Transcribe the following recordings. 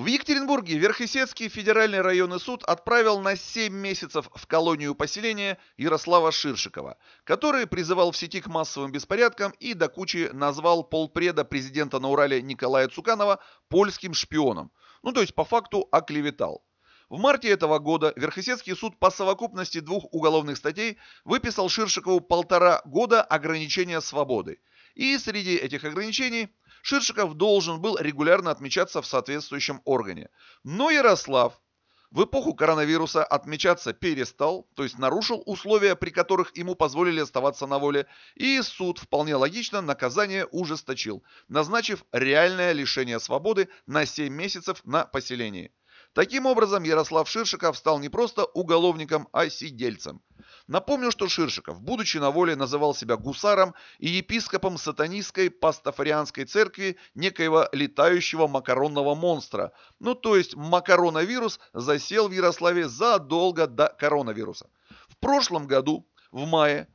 В Екатеринбурге Верхесецкий федеральный районный суд отправил на 7 месяцев в колонию поселения Ярослава Ширшикова, который призывал в сети к массовым беспорядкам и до кучи назвал полпреда президента на Урале Николая Цуканова польским шпионом. Ну то есть по факту оклеветал. В марте этого года Верхесецкий суд по совокупности двух уголовных статей выписал Ширшикову полтора года ограничения свободы – и среди этих ограничений Ширшиков должен был регулярно отмечаться в соответствующем органе. Но Ярослав в эпоху коронавируса отмечаться перестал, то есть нарушил условия, при которых ему позволили оставаться на воле, и суд вполне логично наказание ужесточил, назначив реальное лишение свободы на 7 месяцев на поселении. Таким образом, Ярослав Ширшиков стал не просто уголовником, а сидельцем – Напомню, что Ширшиков, будучи на воле, называл себя гусаром и епископом сатанистской пастафарианской церкви некоего летающего макаронного монстра. Ну, то есть макароновирус засел в Ярославе задолго до коронавируса. В прошлом году, в мае,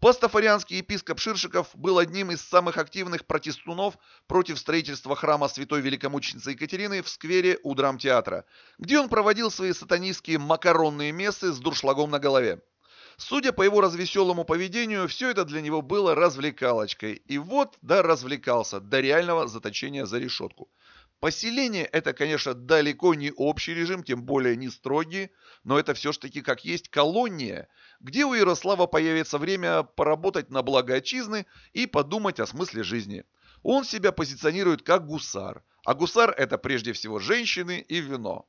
Пастафарианский епископ Ширшиков был одним из самых активных протестунов против строительства храма святой великомученицы Екатерины в сквере у драмтеатра, где он проводил свои сатанистские макаронные мессы с дуршлагом на голове. Судя по его развеселому поведению, все это для него было развлекалочкой. И вот, да, развлекался до реального заточения за решетку. Поселение – это, конечно, далеко не общий режим, тем более не строгий, но это все ж таки как есть колония, где у Ярослава появится время поработать на благо отчизны и подумать о смысле жизни. Он себя позиционирует как гусар, а гусар – это прежде всего женщины и вино.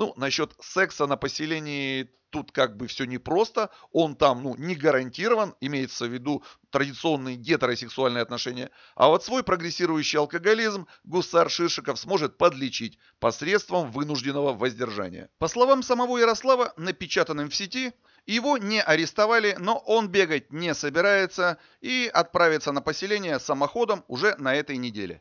Ну, насчет секса на поселении тут как бы все непросто. Он там, ну, не гарантирован, имеется в виду традиционные гетеросексуальные отношения. А вот свой прогрессирующий алкоголизм гусар Шишиков сможет подлечить посредством вынужденного воздержания. По словам самого Ярослава, напечатанным в сети, его не арестовали, но он бегать не собирается и отправится на поселение самоходом уже на этой неделе.